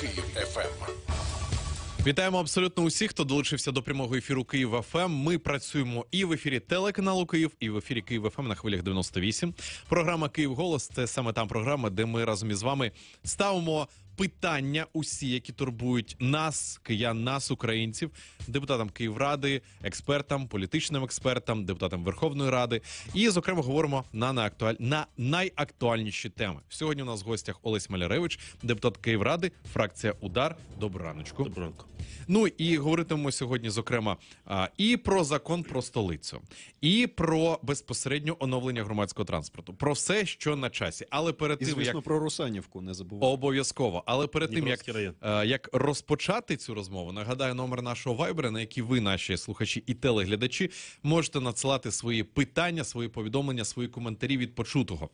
Київ ФМ. Вітаємо абсолютно усіх, хто долучився до прямого ефіру Київ ФМ. Ми працюємо і в ефірі телеканалу Київ, і в ефірі Київ ФМ на хвилях 98. Програма Київ Голос це саме та програма, де ми разом із вами ставимо питання, усі, які турбують нас, киян, нас, українців, депутатам Київради, експертам, політичним експертам, депутатам Верховної Ради. І, зокрема, говоримо на на, актуаль... на найактуальніші теми. Сьогодні у нас в гостях Олесь Маляревич, депутат Київради, фракція Удар. Добраночку. Добранку. Ну і говоритимемо сьогодні, зокрема, і про закон про столицю, і про безпосередньо оновлення громадського транспорту, про все, що на часі. Але перед і, тим звісно, як... про Русанівку не забувай. обов'язково. Але перед Дніпровський тим як, як розпочати цю розмову, нагадаю номер нашого вайбера, на який ви, наші слухачі і телеглядачі, можете надсилати свої питання, свої повідомлення, свої коментарі від почутого.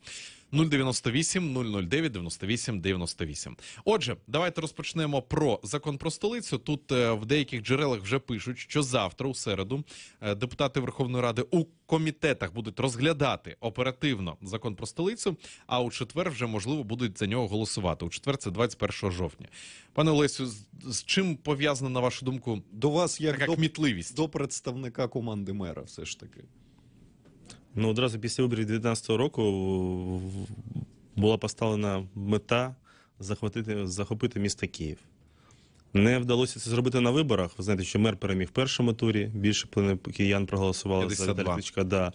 098 009 98 98. Отже, давайте розпочнемо про закон про столицю. Тут е, в деяких джерелах вже пишуть, що завтра, у середу, е, депутати Верховної Ради у комітетах будуть розглядати оперативно закон про столицю. А у четвер вже можливо будуть за нього голосувати. У четвер це 21 жовтня. Пане Олесю, з чим пов'язана на вашу думку до вас як така до, кмітливість до представника команди мера? Все ж таки. Ну одразу після виборів 2019 року була поставлена мета захватити захопити місто Київ. Не вдалося це зробити на виборах. Ви знаєте, що мер переміг в першому турі. Більше киян проголосували 52. за Віталічка. Да.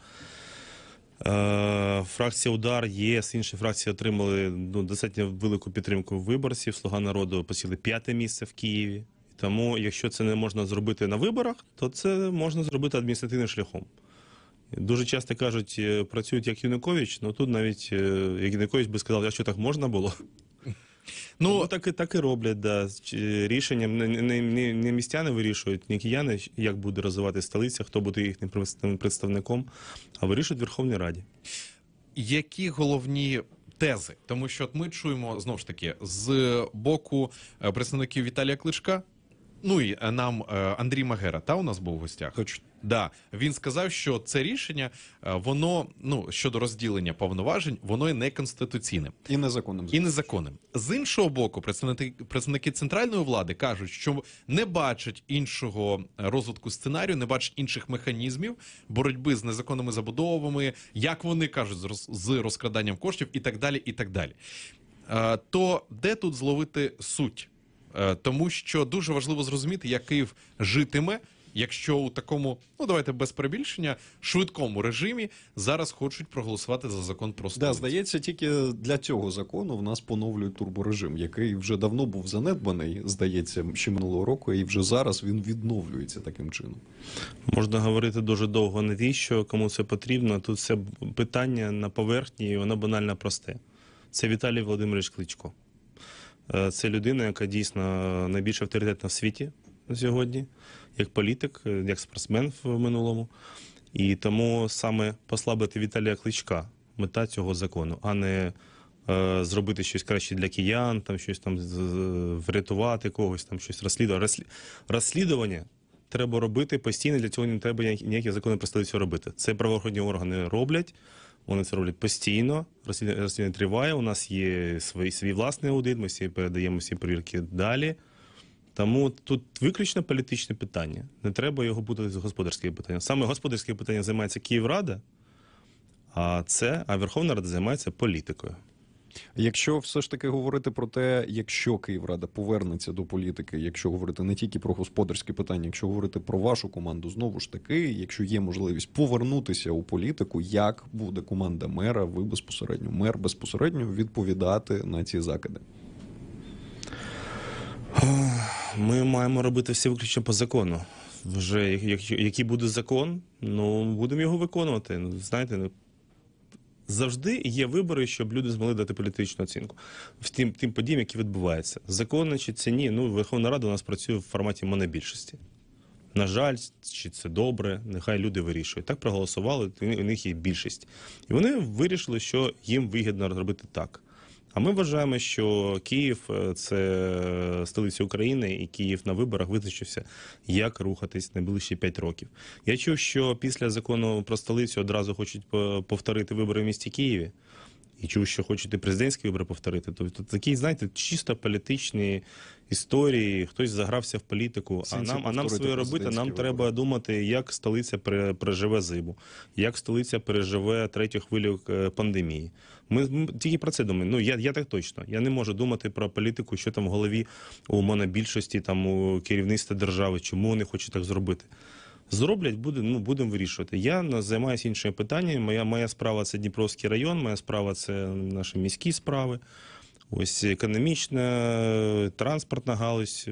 Е, фракція Удар ЄС. Інші фракції отримали ну, достатньо велику підтримку виборців. Слуга народу посіли п'яте місце в Києві. Тому, якщо це не можна зробити на виборах, то це можна зробити адміністративним шляхом. Дуже часто кажуть, е, працюють як Юникович, але ну, тут навіть е, як Юникович би сказав, а що так можна було. Ну Тому так і так і роблять. Да. Рішення не, не, не, не містяни вирішують, ні кияни, як буде розвивати столиця, хто буде їхнім представником, а вирішують в Верховній Раді. Які головні тези? Тому що от ми чуємо знову ж таки з боку е, представників Віталія Кличка. Ну і е, нам е, Андрій Магера та у нас був в гостях. Точно. Да, він сказав, що це рішення е, воно ну щодо розділення повноважень, воно є неконституційним і незаконним і незаконним. З іншого боку, представники представники центральної влади кажуть, що не бачать іншого розвитку сценарію, не бачать інших механізмів боротьби з незаконними забудовами, як вони кажуть, з розкраданням коштів і так далі. І так далі. То де тут зловити суть? Е, тому що дуже важливо зрозуміти, як Київ житиме. Якщо у такому, ну давайте без перебільшення, швидкому режимі зараз хочуть проголосувати за закон про Да, здається, тільки для цього закону в нас поновлюють турборежим, який вже давно був занедбаний, здається, ще минулого року, і вже зараз він відновлюється таким чином. Можна говорити дуже довго, навіщо кому це потрібно. Тут це питання на поверхні, і воно банально просте. Це Віталій Володимирович Кличко. Е, це людина, яка дійсно найбільш авторитетна в світі сьогодні, як політик, е, як спортсмен в минулому. І тому саме послабити Віталія Кличка мета цього закону, а не е, зробити щось краще для киян, там щось там врятувати когось, там щось розслідувати. Розслі... Розслідування треба робити постійно. Для цього не треба ніякі закони представництва робити. Це правоохоронні органи роблять. Вони це роблять постійно. розслідування триває. У нас є свій, свій власний аудит, ми всі передаємо всі перевірки далі. Тому тут виключно політичне питання. Не треба його бути з господарським питанням. Саме господарське питання займається Київрада, а це а Верховна Рада займається політикою. Якщо все ж таки говорити про те, якщо Київрада повернеться до політики, якщо говорити не тільки про господарські питання, якщо говорити про вашу команду, знову ж таки, якщо є можливість повернутися у політику, як буде команда мера, ви безпосередньо мер безпосередньо відповідати на ці закиди. Ми маємо робити все виключно по закону. Вже як, який буде закон, ну будемо його виконувати. Ну, знаєте, ну, завжди є вибори, щоб люди змогли дати політичну оцінку в тим тим подіям, які відбуваються. Закони чи це ні? Ну Верховна Рада у нас працює в форматі монобільшості. На жаль, чи це добре, нехай люди вирішують. Так проголосували, у них є більшість. І вони вирішили, що їм вигідно робити так. А ми вважаємо, що Київ е, це е, столиця України, і Київ на виборах визначився, як рухатись найближчі 5 років. Я чув, що після закону про столицю одразу хочуть повторити вибори в місті Києві. І чув, що хочете президентські вибори повторити, тобто такі, знаєте, чисто політичні історії, хтось загрався в політику. А нам а нам своє робити. Нам треба думати, як столиця переживе зиму, як столиця переживе третю хвилю е, пандемії. Ми, ми тільки про це думаємо. Ну я я так точно. Я не можу думати про політику, що там в голові у монобільшості, там у керівництва держави, чому вони хочуть так зробити. Зроблять, буде, ну будемо вирішувати. Я займаюся іншими питаннями. Моя моя справа це Дніпровський район, моя справа це наші міські справи ось економічна, транспортна галузь.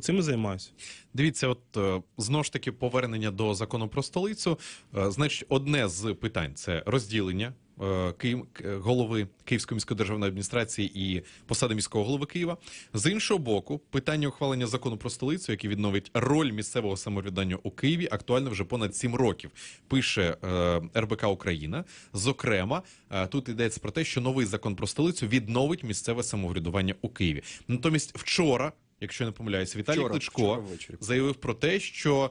Цим і займаюся. Дивіться, от е, знову ж таки повернення до закону про столицю. Е, значить, одне з питань це розділення Е, Київ е, голови Київської міської державної адміністрації і посади міського голови Києва. З іншого боку, питання ухвалення закону про столицю, який відновить роль місцевого самоврядування у Києві, актуально вже понад сім років. Пише е, РБК Україна. Зокрема, тут йдеться про те, що новий закон про столицю відновить місцеве самоврядування у Києві. Натомість, вчора. Якщо не помиляюсь, Віталій вчора, Кличко вчора заявив про те, що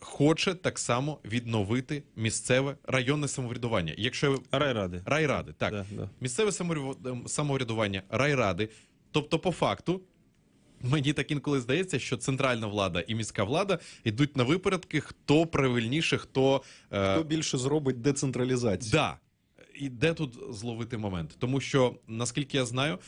хоче так само відновити місцеве районне самоврядування. Якщо райради райради, так да, да. місцеве ем, самоврядування, райради, тобто, по факту. Мені так інколи здається, що центральна влада і міська влада йдуть на випередки, хто правильніше, хто е... хто більше зробить децентралізацію. Да. І де тут зловити момент, тому що наскільки я знаю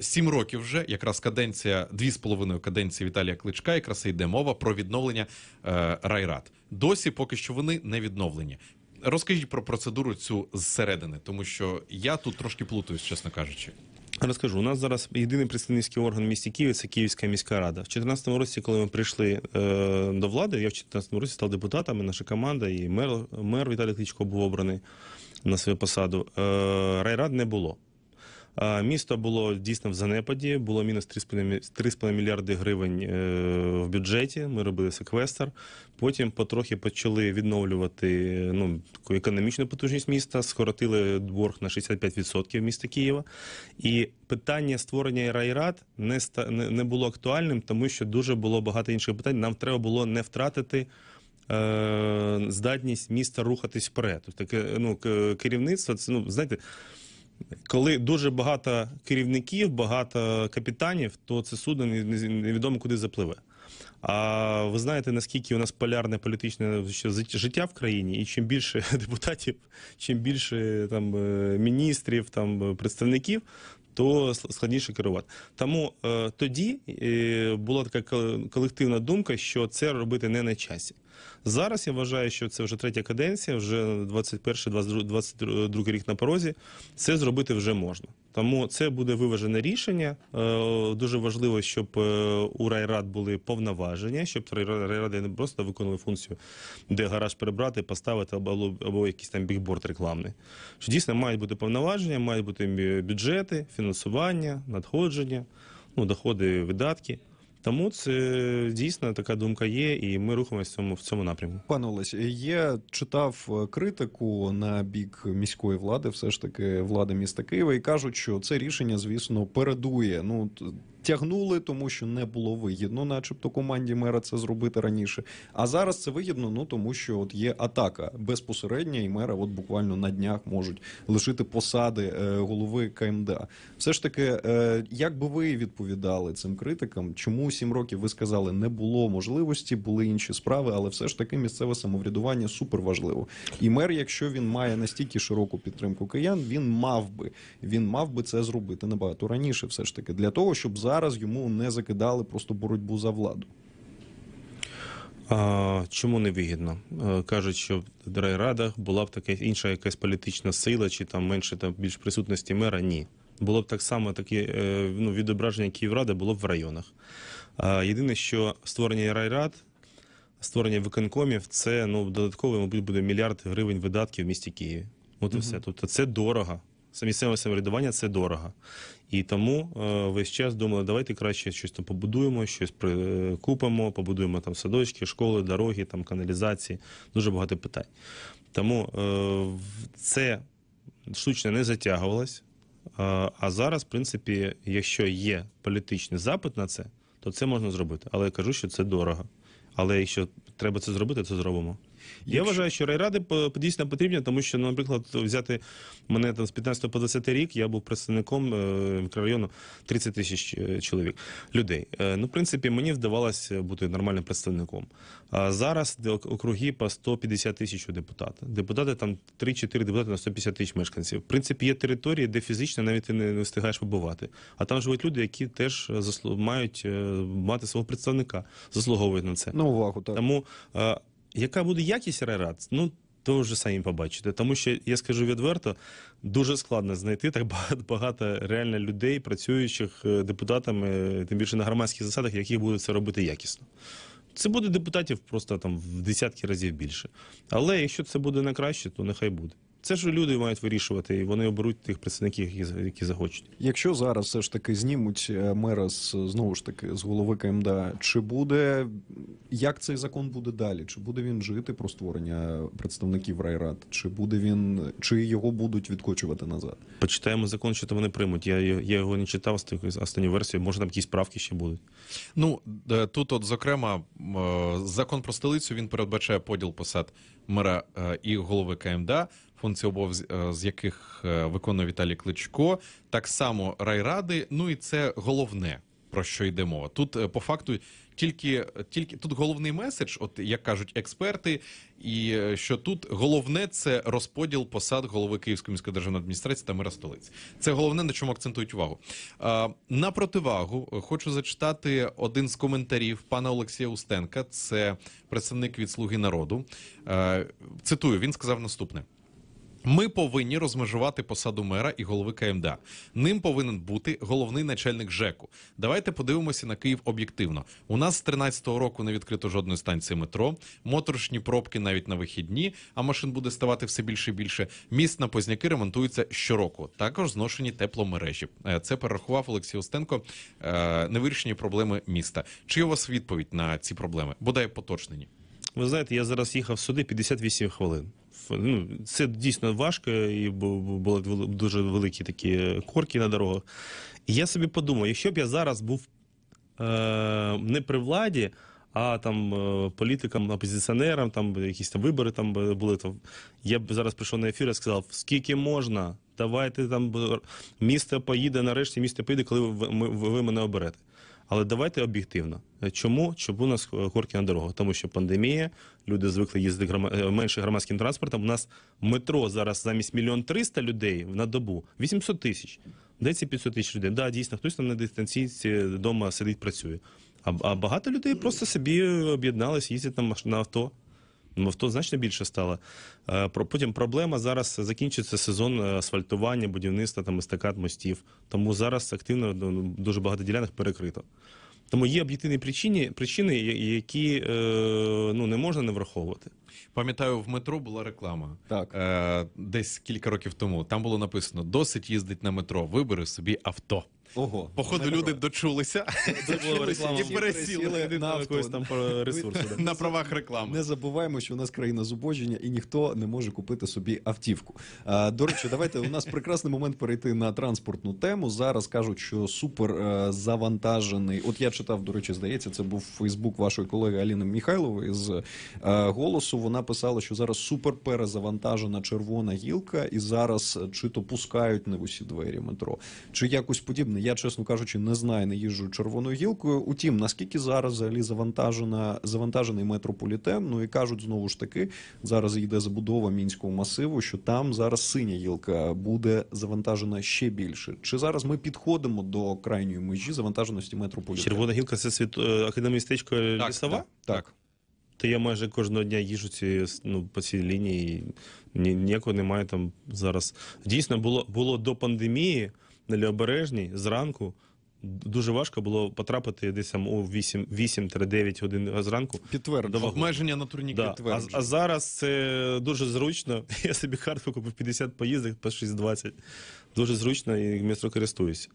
сім років вже якраз каденція, дві з половиною каденції Віталія Кличка, якраз йде мова про відновлення е, райрад. Досі поки що вони не відновлені. Розкажіть про процедуру цю зсередини, тому що я тут трошки плутаюсь, чесно кажучи. Розкажу, у нас зараз єдиний представницький орган в місті Києві це Київська міська рада. В 2014 році, коли ми прийшли е, до влади, я в 2014 році став депутатами. наша команда, і мер мер Віталій Кличко був обраний на свою посаду. Е, Райрад не було. Місто було дійсно в занепаді, було мінус 3,5 мільярди гривень е, в бюджеті. Ми робили секвестр. Потім потрохи почали відновлювати ну, економічну потужність міста, скоротили борг на 65% міста Києва. І питання створення райрад не не було актуальним, тому що дуже було багато інших питань. Нам треба було не втратити. Е, здатність міста рухатись вперед. Таке тобто, ну керівництво це ну знаєте, коли дуже багато керівників, багато капітанів, то це судно невідомо куди запливе. А ви знаєте, наскільки у нас полярне політичне життя в країні, і чим більше депутатів, чим більше там е, міністрів, там е, представників, то складніше керувати. Тому е, тоді е, була така колективна думка, що це робити не на часі. Зараз я вважаю, що це вже третя каденція, вже 21-22 рік на порозі. Це зробити вже можна. Тому це буде виважене рішення. Е, дуже важливо, щоб е, у райрад були повноваження, щоб райради не просто виконували функцію, де гараж перебрати, поставити або, або якийсь там бікборд рекламний. Що дійсно мають бути повноваження, мають бути бюджети, фінансування, надходження, ну доходи, видатки. Тому це дійсно така думка є, і ми рухаємося в цьому в цьому напрямку. Пане Олесь, я читав е, критику на бік міської влади, все ж таки влади міста Києва, і кажуть, що це рішення, звісно, передує. Ну тягнули, тому що не було вигідно, начебто, команді мера це зробити раніше. А зараз це вигідно, ну тому що от є атака безпосередня, і мера от буквально на днях можуть лишити посади е, голови КМДА. Все ж таки, е, як би ви відповідали цим критикам, чому сім років ви сказали, не було можливості, були інші справи, але все ж таки місцеве самоврядування суперважливо. І мер, якщо він має настільки широку підтримку киян, він мав би він мав би це зробити набагато раніше, все ж таки, для того, щоб за зараз йому не закидали просто боротьбу за владу. А, Чому не вигідно? Е, кажуть, що в райрадах була б така інша якась політична сила, чи там менше там більш присутності мера? Ні. Було б так само таке ну, відображення Київради було б в районах. Єдине, що створення райрад, створення виконкомів це ну додатково, мабуть, буде мільярд гривень видатків в місті Києві. От і угу. все. Тобто це дорого. Місцеве самоврядування це дорого. І тому е, весь час думали, давайте краще щось там побудуємо, щось е, купимо, побудуємо там садочки, школи, дороги, там каналізації. Дуже багато питань. Тому е, це штучно не затягувалось. А зараз, в принципі, якщо є політичний запит на це, то це можна зробити. Але я кажу, що це дорого. Але якщо треба це зробити, то зробимо. Я вважаю, що райради дійсно потрібні, тому що, ну, наприклад, взяти мене там з 15 по 20 рік, я був представником е, мікрорайону 30 тисяч е, чоловік людей. Е, ну, в принципі, мені вдавалося бути нормальним представником. А зараз округи по 150 тисяч у депутата. Депутати там 3-4 депутати на 150 тисяч мешканців. В принципі, є території, де фізично навіть ти не встигаєш побувати. А там живуть люди, які теж заслу мають мати свого представника, заслуговують на це. На увагу так. тому. Яка буде якість райрад, ну то вже самі побачите. Тому що я скажу відверто, дуже складно знайти так багато багато реально людей, працюючих е, депутатами, е, тим більше на громадських засадах, які будуть це робити якісно. Це буде депутатів просто там в десятки разів більше. Але якщо це буде на краще, то нехай буде. Це ж люди мають вирішувати, і вони оберуть тих представників, які, які захочуть. Якщо зараз все ж таки знімуть е, мера з знову ж таки з голови КМДА, чи буде як цей закон буде далі? Чи буде він жити про створення представників райрад? Чи буде він, чи його будуть відкочувати назад? Почитаємо закон, що то вони приймуть. Я я його не читав з тих останньої версії. Може там якісь правки ще будуть. Ну е, тут, от зокрема, е, закон про столицю він передбачає поділ посад мера і голови КМДА функції обов е, з яких е, виконує Віталій Кличко, так само райради. Ну і це головне про що йде мова. Тут е, по факту тільки тільки тут головний меседж, от як кажуть експерти, і що тут головне це розподіл посад голови Київської міської державної адміністрації та мера столиці. Це головне на чому акцентують увагу. На противагу хочу зачитати один з коментарів пана Олексія Устенка. Це представник від Слуги народу. Цитую, він сказав наступне. Ми повинні розмежувати посаду мера і голови КМД. Ним повинен бути головний начальник ЖЕКу. Давайте подивимося на Київ об'єктивно. У нас з 13-го року не відкрито жодної станції метро, моторошні пробки навіть на вихідні, а машин буде ставати все більше і більше. Міст на Позняки ремонтується щороку. Також зношені тепломережі. Е, це перерахував Олексій Остенко. Е, невирішені проблеми міста. Чи у вас відповідь на ці проблеми? Бодай поточнені. Ви знаєте, я зараз їхав сюди 58 хвилин ну, це дійсно важко, і були дуже великі такі корки на дорогах. І я собі подумав, якщо б я зараз був е, не при владі, а там е, політикам, опозиціонерам, там якісь там вибори там були, то я б зараз прийшов на ефір і сказав, скільки можна, давайте там місто поїде, нарешті місто поїде, коли ви, ви, ви мене оберете. Але давайте об'єктивно. Чому Чому у нас е, горки на дорогах? Тому що пандемія, люди звикли їздити грам... Е, менше громадським транспортом. У нас метро зараз замість мільйон триста людей на добу 800 тисяч. Де ці 500 тисяч людей? Да, дійсно, хтось там на дистанційці вдома сидить, працює. А, а багато людей просто собі об'єдналися, їздять на авто. Ну, авто значно більше стало. Е, потім проблема зараз закінчиться сезон е, асфальтування, будівництва там естакад, мостів. Тому зараз активно ну, дуже багато ділянок перекрито. Тому є об'єктивні причини, причини, які е, ну не можна не враховувати. Пам'ятаю, в метро була реклама так е, десь кілька років тому. Там було написано: досить їздить на метро, вибери собі авто. Ого, походу, люди дочулися, дочулися і пересіли на якось там ресурси на правах реклами. Не забуваємо, що у нас країна зубодження, і ніхто не може купити собі автівку. А, До речі, давайте у нас прекрасний момент перейти на транспортну тему. Зараз кажуть, що супер е, завантажений. От я читав, до речі, здається, це був Фейсбук вашої колеги Аліни Міхайлової з е, голосу. Вона писала, що зараз супер перезавантажена червона гілка, і зараз е, чи то пускають не в усі двері метро, чи якось подібне. Я, чесно кажучи, не знаю, не їжджу червоною гілкою. Утім, наскільки зараз взагалі завантажена завантажений метрополітен. Ну і кажуть знову ж таки, зараз йде забудова мінського масиву, що там зараз синя гілка буде завантажена ще більше. Чи зараз ми підходимо до крайньої межі завантаженості метрополітену? Червона гілка це світ е, академістичко лісова? Так. так. То я майже кожного дня їжу ці ну по цій лінії. Ні, ніякого немає там зараз. Дійсно, було було до пандемії необережні зранку. Дуже важко було потрапити десь там у 8-9 годин зранку. Підтверджено. обмеження на турніки да. А, а зараз це дуже зручно. Я собі картку купив 50 поїздок по 6-20. Дуже зручно і місто користуюся.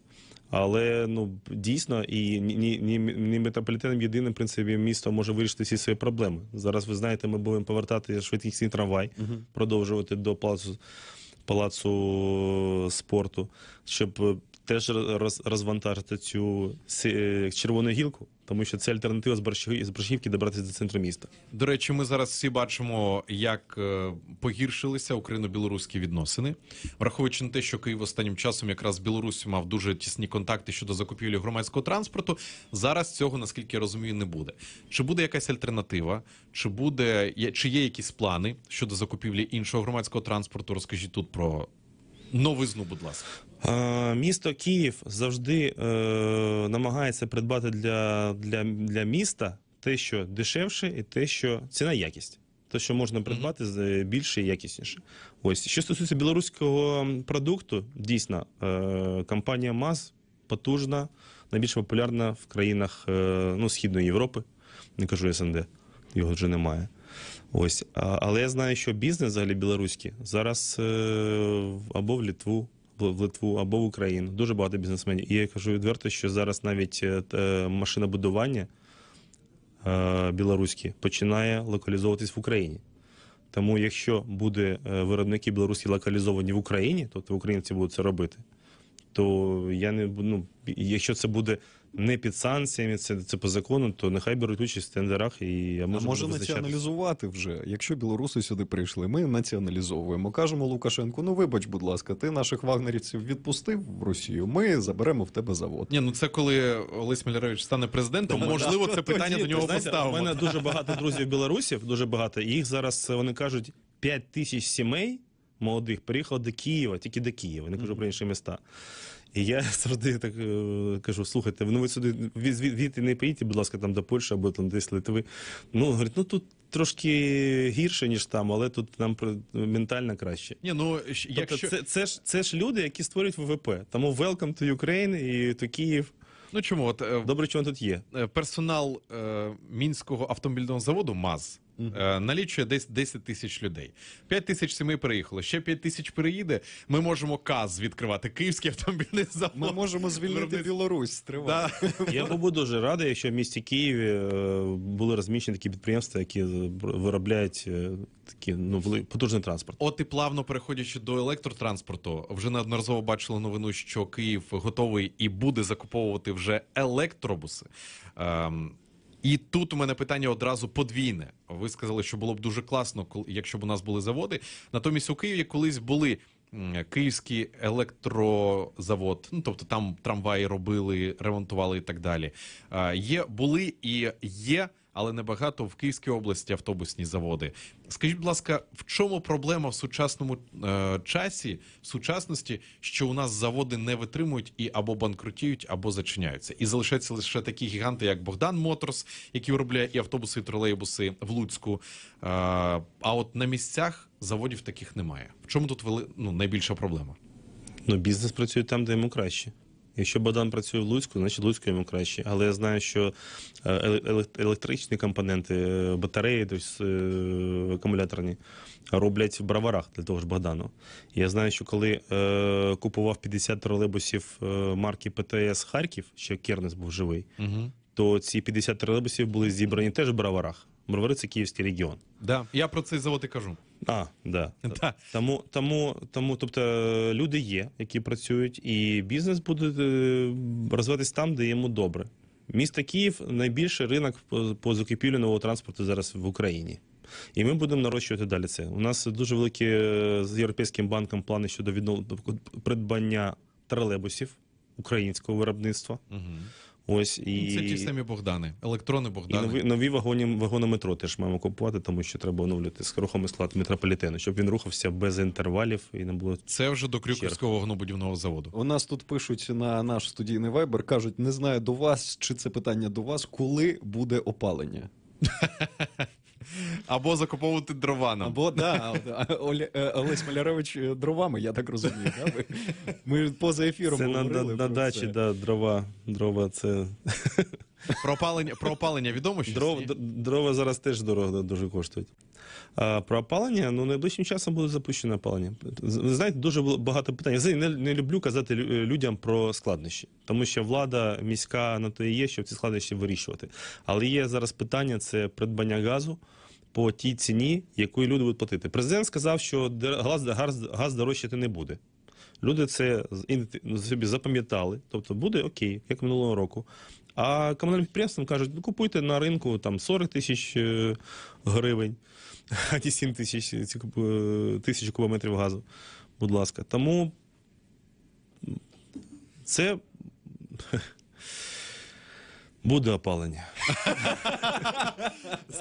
Але ну дійсно і ні, ні, ні метрополітеном єдиним в принципі місто може вирішити всі свої проблеми. Зараз ви знаєте, ми будемо повертати швидкісний трамвай, угу. продовжувати до плацу палацу спорту, щоб е, теж роз, розвантажити цю е, червону гілку, тому що це альтернатива з Борщів, з Борщівки добратися до центру міста. До речі, ми зараз всі бачимо, як е, погіршилися україно-білоруські відносини, враховуючи на те, що Київ останнім часом якраз з Білорусі мав дуже тісні контакти щодо закупівлі громадського транспорту. Зараз цього наскільки я розумію, не буде. Чи буде якась альтернатива, чи буде чи є якісь плани щодо закупівлі іншого громадського транспорту? Розкажіть тут про новизну, будь ласка. Е, місто Київ завжди е, намагається придбати для, для, для міста те, що дешевше, і те, що ціна якість. Те, що можна придбати е, більше і якісніше. Ось що стосується білоруського продукту, дійсно компанія МАЗ потужна, найбільш популярна в країнах ну, Східної Європи, не кажу СНД, його вже немає. Ось, але я знаю, що бізнес взагалі білоруський зараз або в Літву, в Литву або в Україну. Дуже багато бізнесменів. І я кажу відверто, що зараз навіть е, машинобудування е, білоруське починає локалізовуватись в Україні. Тому, якщо буде е, виробники білоруські локалізовані в Україні, тобто українці будуть це робити, то я не ну, якщо це буде не під санкціями, це це по закону, то нехай беруть участь в тендерах і а може, націоналізувати вже. Якщо білоруси сюди прийшли, ми націоналізовуємо. Кажемо Лукашенку: ну вибач, будь ласка, ти наших вагнерівців відпустив в Росію. Ми заберемо в тебе завод. Ні, ну це коли Олесь Міляревич стане президентом. Тому, можливо, да, це питання тоді, до нього знаєте, поставимо. У мене дуже багато друзів білорусів, дуже багато. І їх зараз вони кажуть 5 тисяч сімей молодих приїхали до Києва, тільки до Києва. Не кажу про інші міста. І я завжди так е, кажу: слухайте, ну ви сюди від не поїдьте, будь ласка, там до Польщі або там десь Литви. Ну говорить, ну тут. Трошки гірше ніж там, але тут нам ментально краще. Ні, ну тобто якщо... Тобто це, це ж це ж люди, які створюють ВВП. Тому welcome to Ukraine і to Київ. Ну чому от е, добре, чому тут є е, персонал е, мінського автомобільного заводу МАЗ. Е, налічує десь 10 тисяч людей. 5 тисяч сімей переїхало. Ще 5 тисяч переїде. Ми можемо КАЗ відкривати київський автомобільний завод. Ми можемо звільнити Виробництво. Білорусь. Триває. Да. Я був дуже радий, якщо в місті Києві е, були розміщені такі підприємства, які е, виробляють е, такі ну вели- потужний транспорт. От і плавно переходячи до електротранспорту, вже неодноразово бачили новину, що Київ готовий і буде закуповувати вже електробуси. Ем, і тут у мене питання одразу подвійне. Ви сказали, що було б дуже класно, якщо б у нас були заводи. Натомість у Києві колись були. Київський електрозавод, ну тобто там трамваї робили, ремонтували і так далі. Є були і є але небагато в Київській області автобусні заводи. Скажіть, будь ласка, в чому проблема в сучасному е, часі, в сучасності, що у нас заводи не витримують і або банкрутіють, або зачиняються, і залишаються лише такі гіганти, як Богдан Моторс, які виробляє і автобуси, і тролейбуси в Луцьку. Е, а от на місцях заводів таких немає. В чому тут вели ну найбільша проблема? Ну бізнес працює там, де йому краще. Якщо Богдан працює в Луцьку, значить Луцьку йому краще. Але я знаю, що е, електричні компоненти, е, батареї, тобто акумуляторні, роблять в броварах для того ж Богдану. Я знаю, що коли е, купував 50 тролейбусів марки ПТС Харків, ще Кернес був живий, угу. то ці 50 тролейбусів були зібрані теж в браварах. Бровари це Київський регіон. Да, я про цей завод і кажу. А, да. да. Тому, тому, тому, тобто, люди є, які працюють, і бізнес буде е, розвиватись там, де йому добре. Місто Київ найбільший ринок по закупівлі нового транспорту зараз в Україні. І ми будемо нарощувати далі це. У нас дуже великі е, з європейським банком плани щодо віднов... придбання тролейбусів українського виробництва. Угу. Ось і ну, Це ті самі Богдани, електрони Богдани. І нові нові вагоні вагонометро теж маємо купувати, тому що треба оновлювати рухомий склад метрополітену, щоб він рухався без інтервалів і не було. Це вже до Крюківського вагонобудівного заводу. У нас тут пишуть на наш студійний вайбер, кажуть: не знаю до вас, чи це питання до вас, коли буде опалення. Або закуповувати дрова нам. Або да, Оле- Олесь Малярович е, дровами, я так розумію. Да? Ми поза ефіром Це на, на, на дачі, це. да, дрова. Дрова це про опалення, про опалення відомо що Дров, дрова зараз теж дорога дуже коштують. про опалення, ну найближчим часом буде запущене опалення. Ви знаєте, дуже багато питань. Я не, не люблю казати людям про складнощі, тому що влада міська на то і є, щоб ці складнощі вирішувати. Але є зараз питання: це придбання газу. По тій ціні, яку люди будуть платити, президент сказав, що дер- газ, газ, газ дорожчати не буде. Люди це ну, собі запам'ятали, тобто буде окей, як минулого року. А комунальним підприємствам кажуть, ну купуйте на ринку там 40 тисяч е, гривень, а ті 7 тисяч е, тисяч кубометрів газу. Будь ласка, тому це. Буде опалення.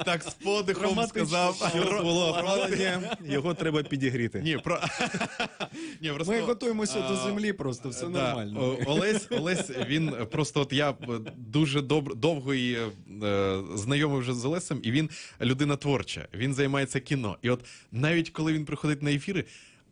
Так з подихом сказав. що було опалення, його треба підігріти. Ні, про... Ні, просто... Ми готуємося до землі, просто все да. нормально. Олесь, Олесь, він просто от я дуже доб... довго і е, знайомий вже з Олесем, і він людина творча. Він займається кіно. І от навіть коли він приходить на ефіри.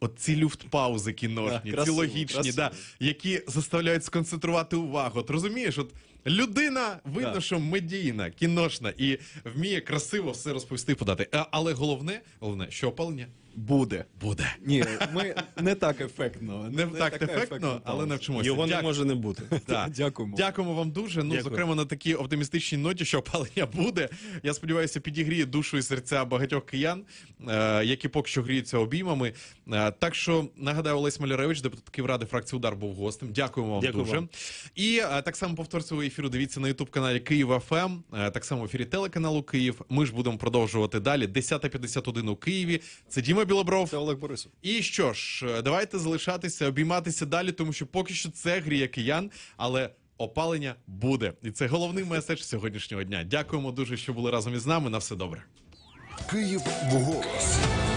От ці люфтпаузи кіношні, да, красиво, ці логічні, красиво. да, які заставляють сконцентрувати увагу. От розумієш, от Людина видно, що медійна, кіношна і вміє красиво все розповісти, подати. Е, але головне, головне, що опалення Буде. Буде. Ні, ми не так ефектно. Не, не так ефектно, ефектно, але навчимося. Його Дяк... не може не бути. Да. Дякуємо. Дякуємо вам дуже. Ну, Дякую. зокрема, на такій оптимістичній ноті, що опалення буде. Я сподіваюся, підігріє душу і серця багатьох киян, е, які поки що гріються обіймами. Е, так що нагадаю, Олесь Маляревич, депутат Київради фракції удар, був гостем. Дякуємо вам Дякую дуже. Вам. І е, так само повтор цього ефіру. Дивіться на ютуб каналі Київ ФМ, ем», так само в ефірі телеканалу Київ. Ми ж будемо продовжувати далі. 10.51 у Києві. Це Діма. Артеми Білобров. Це Олег Борисов. І що ж, давайте залишатися, обійматися далі, тому що поки що це гріє киян, але опалення буде. І це головний меседж сьогоднішнього дня. Дякуємо дуже, що були разом із нами. На все добре. Київ в голос.